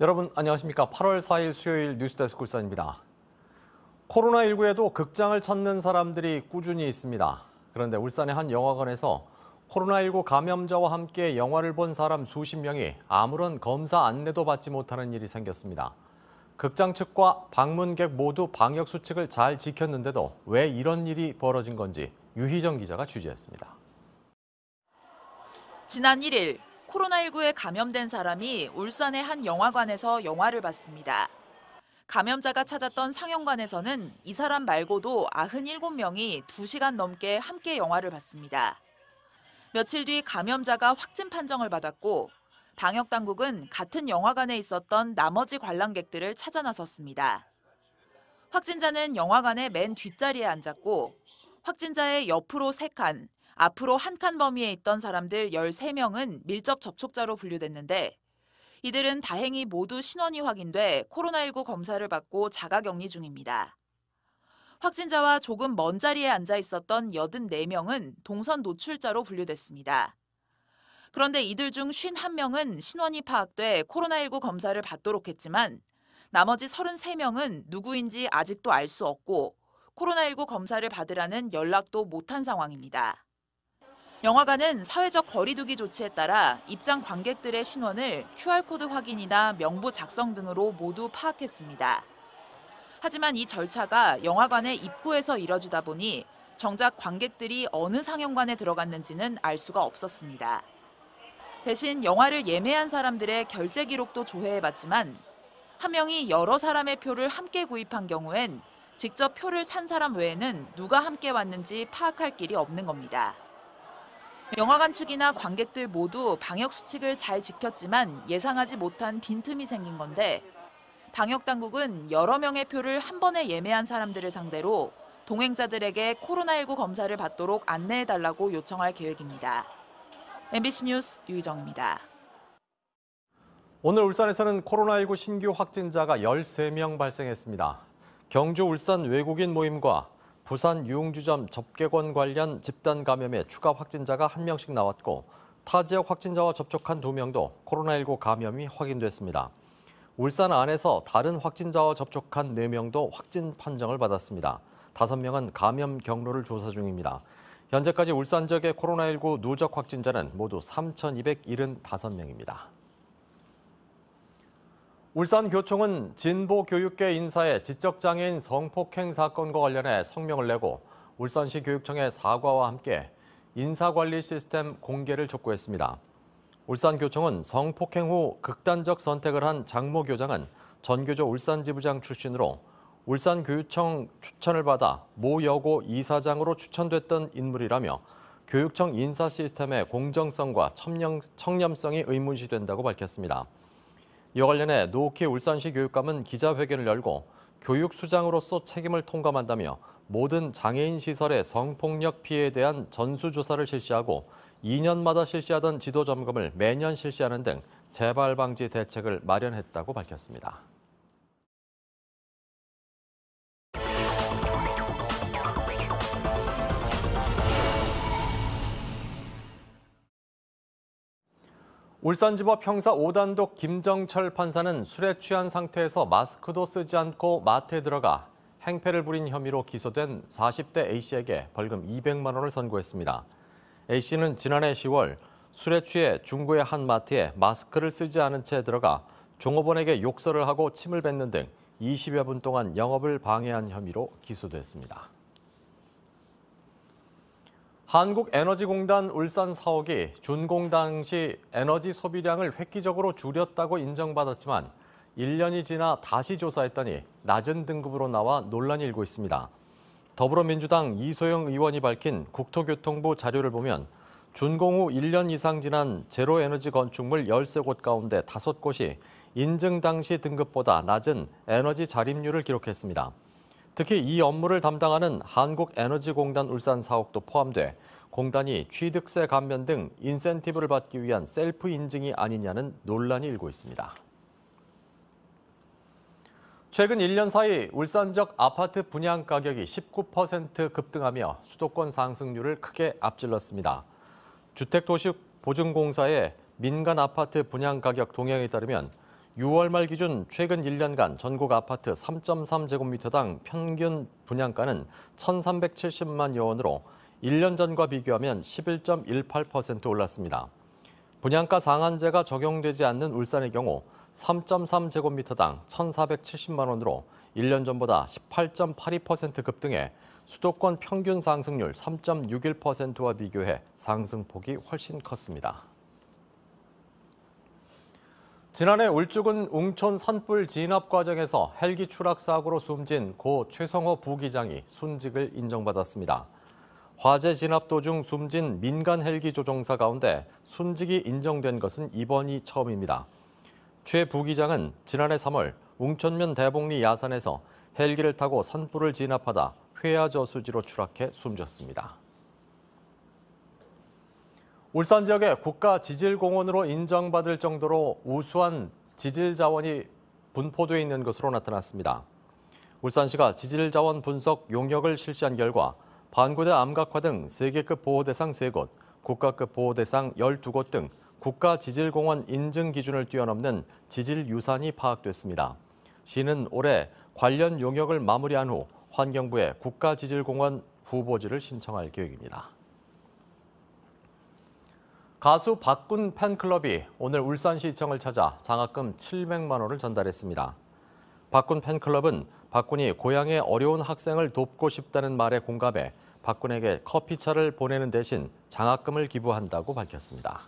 여러분 안녕하십니까. 8월 4일 수요일 뉴스데스크 울산입니다. 코로나19에도 극장을 찾는 사람들이 꾸준히 있습니다. 그런데 울산의 한 영화관에서 코로나19 감염자와 함께 영화를 본 사람 수십 명이 아무런 검사 안내도 받지 못하는 일이 생겼습니다. 극장 측과 방문객 모두 방역 수칙을 잘 지켰는데도 왜 이런 일이 벌어진 건지 유희정 기자가 취재했습니다. 지난 1일 코로나19에 감염된 사람이 울산의 한 영화관에서 영화를 봤습니다. 감염자가 찾았던 상영관에서는 이 사람 말고도 97명이 2시간 넘게 함께 영화를 봤습니다. 며칠 뒤 감염자가 확진 판정을 받았고 방역 당국은 같은 영화관에 있었던 나머지 관람객들을 찾아 나섰습니다. 확진자는 영화관의 맨 뒷자리에 앉았고 확진자의 옆으로 3칸, 앞으로 한 칸 범위에 있던 사람들 13명은 밀접 접촉자로 분류됐는데 이들은 다행히 모두 신원이 확인돼 코로나19 검사를 받고 자가 격리 중입니다. 확진자와 조금 먼 자리에 앉아 있었던 84명은 동선 노출자로 분류됐습니다. 그런데 이들 중 51명은 신원이 파악돼 코로나19 검사를 받도록 했지만 나머지 33명은 누구인지 아직도 알 수 없고 코로나19 검사를 받으라는 연락도 못한 상황입니다. 영화관은 사회적 거리두기 조치에 따라 입장 관객들의 신원을 QR코드 확인이나 명부 작성 등으로 모두 파악했습니다. 하지만 이 절차가 영화관의 입구에서 이뤄지다 보니 정작 관객들이 어느 상영관에 들어갔는지는 알 수가 없었습니다. 대신 영화를 예매한 사람들의 결제 기록도 조회해봤지만 한 명이 여러 사람의 표를 함께 구입한 경우엔 직접 표를 산 사람 외에는 누가 함께 왔는지 파악할 길이 없는 겁니다. 영화관 측이나 관객들 모두 방역 수칙을 잘 지켰지만 예상하지 못한 빈틈이 생긴 건데 방역 당국은 여러 명의 표를 한 번에 예매한 사람들을 상대로 동행자들에게 코로나19 검사를 받도록 안내해 달라고 요청할 계획입니다. MBC 뉴스 유희정입니다. 오늘 울산에서는 코로나19 신규 확진자가 13명 발생했습니다. 경주 울산 외국인 모임과 부산 유흥주점 접객원 관련 집단 감염에 추가 확진자가 한명씩 나왔고 타 지역 확진자와 접촉한 두명도 코로나19 감염이 확인됐습니다. 울산 안에서 다른 확진자와 접촉한 네명도 확진 판정을 받았습니다. 다 명은 감염 경로를 조사 중입니다. 현재까지 울산 지역의 코로나19 누적 확진자는 모두 3,275명입니다. 울산교총은 진보교육계 인사의 지적장애인 성폭행 사건과 관련해 성명을 내고 울산시 교육청의 사과와 함께 인사관리 시스템 공개를 촉구했습니다. 울산교총은 성폭행 후 극단적 선택을 한 장모 교장은 전교조 울산지부장 출신으로 울산교육청 추천을 받아 모 여고 이사장으로 추천됐던 인물이라며 교육청 인사 시스템의 공정성과 청렴성이 의문시된다고 밝혔습니다. 이와 관련해 노키 울산시 교육감은 기자회견을 열고 교육수장으로서 책임을 통감한다며 모든 장애인 시설의 성폭력 피해에 대한 전수조사를 실시하고 2년마다 실시하던 지도 점검을 매년 실시하는 등 재발 방지 대책을 마련했다고 밝혔습니다. 울산지법 형사 5단독 김정철 판사는 술에 취한 상태에서 마스크도 쓰지 않고 마트에 들어가 행패를 부린 혐의로 기소된 40대 A씨에게 벌금 200만 원을 선고했습니다. A씨는 지난해 10월 술에 취해 중구의 한 마트에 마스크를 쓰지 않은 채 들어가 종업원에게 욕설을 하고 침을 뱉는 등 20여 분 동안 영업을 방해한 혐의로 기소됐습니다. 한국에너지공단 울산 사옥이 준공 당시 에너지 소비량을 획기적으로 줄였다고 인정받았지만 1년이 지나 다시 조사했더니 낮은 등급으로 나와 논란이 일고 있습니다. 더불어민주당 이소영 의원이 밝힌 국토교통부 자료를 보면 준공 후 1년 이상 지난 제로에너지 건축물 13곳 가운데 5곳이 인증 당시 등급보다 낮은 에너지 자립률을 기록했습니다. 특히 이 업무를 담당하는 한국에너지공단 울산 사옥도 포함돼 공단이 취득세 감면 등 인센티브를 받기 위한 셀프 인증이 아니냐는 논란이 일고 있습니다. 최근 1년 사이 울산적 아파트 분양 가격이 19% 급등하며 수도권 상승률을 크게 앞질렀습니다. 주택도시보증공사의 민간 아파트 분양 가격 동향에 따르면 6월 말 기준 최근 1년간 전국 아파트 3.3제곱미터당 평균 분양가는 1,370만여 원으로 1년 전과 비교하면 11.18% 올랐습니다. 분양가 상한제가 적용되지 않는 울산의 경우 3.3제곱미터당 1,470만 원으로 1년 전보다 18.82% 급등해 수도권 평균 상승률 3.61%와 비교해 상승폭이 훨씬 컸습니다. 지난해 울주군 웅촌 산불 진압 과정에서 헬기 추락 사고로 숨진 고 최성호 부기장이 순직을 인정받았습니다. 화재 진압 도중 숨진 민간 헬기 조종사 가운데 순직이 인정된 것은 이번이 처음입니다. 최 부기장은 지난해 3월 웅천면 대봉리 야산에서 헬기를 타고 산불을 진압하다 회화저수지로 추락해 숨졌습니다. 울산 지역의 국가 지질공원으로 인정받을 정도로 우수한 지질 자원이 분포돼 있는 것으로 나타났습니다. 울산시가 지질 자원 분석 용역을 실시한 결과 반고대 암각화 등 세계급 보호 대상 3곳, 국가급 보호 대상 12곳 등 국가 지질공원 인증 기준을 뛰어넘는 지질 유산이 파악됐습니다. 시는 올해 관련 용역을 마무리한 후 환경부에 국가 지질공원 후보지를 신청할 계획입니다. 가수 박군 팬클럽이 오늘 울산시청을 찾아 장학금 700만 원을 전달했습니다. 박군 팬클럽은 박군이 고향의 어려운 학생을 돕고 싶다는 말에 공감해 박군에게 커피차를 보내는 대신 장학금을 기부한다고 밝혔습니다.